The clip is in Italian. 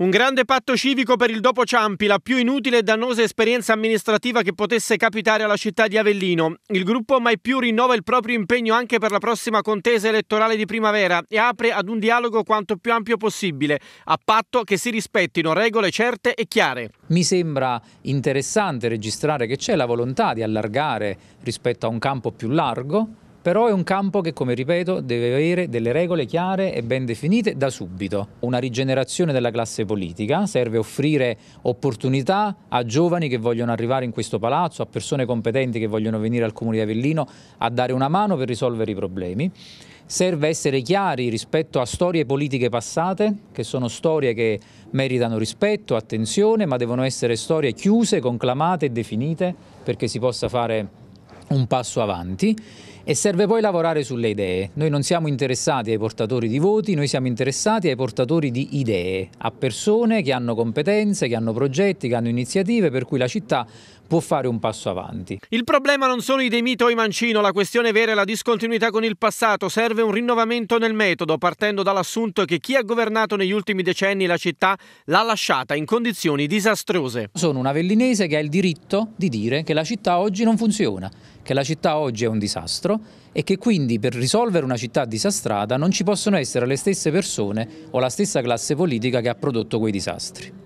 Un grande patto civico per il dopo Ciampi, la più inutile e dannosa esperienza amministrativa che potesse capitare alla città di Avellino. Il gruppo Mai Più rinnova il proprio impegno anche per la prossima contesa elettorale di primavera e apre ad un dialogo quanto più ampio possibile, a patto che si rispettino regole certe e chiare. Mi sembra interessante registrare che c'è la volontà di allargare rispetto a un campo più largo però è un campo che, come ripeto, deve avere delle regole chiare e ben definite da subito. Una rigenerazione della classe politica serve offrire opportunità a giovani che vogliono arrivare in questo palazzo, a persone competenti che vogliono venire al Comune di Avellino a dare una mano per risolvere i problemi. Serve essere chiari rispetto a storie politiche passate, che sono storie che meritano rispetto, attenzione, ma devono essere storie chiuse, conclamate e definite perché si possa fare un passo avanti e serve poi lavorare sulle idee. Noi non siamo interessati ai portatori di voti, noi siamo interessati ai portatori di idee, a persone che hanno competenze, che hanno progetti, che hanno iniziative per cui la città può fare un passo avanti. Il problema non sono i De Mito o i Mancino, la questione vera è la discontinuità con il passato, serve un rinnovamento nel metodo, partendo dall'assunto che chi ha governato negli ultimi decenni la città l'ha lasciata in condizioni disastrose. Sono un avellinese che ha il diritto di dire che la città oggi non funziona, che la città oggi è un disastro e che quindi per risolvere una città disastrata non ci possono essere le stesse persone o la stessa classe politica che ha prodotto quei disastri.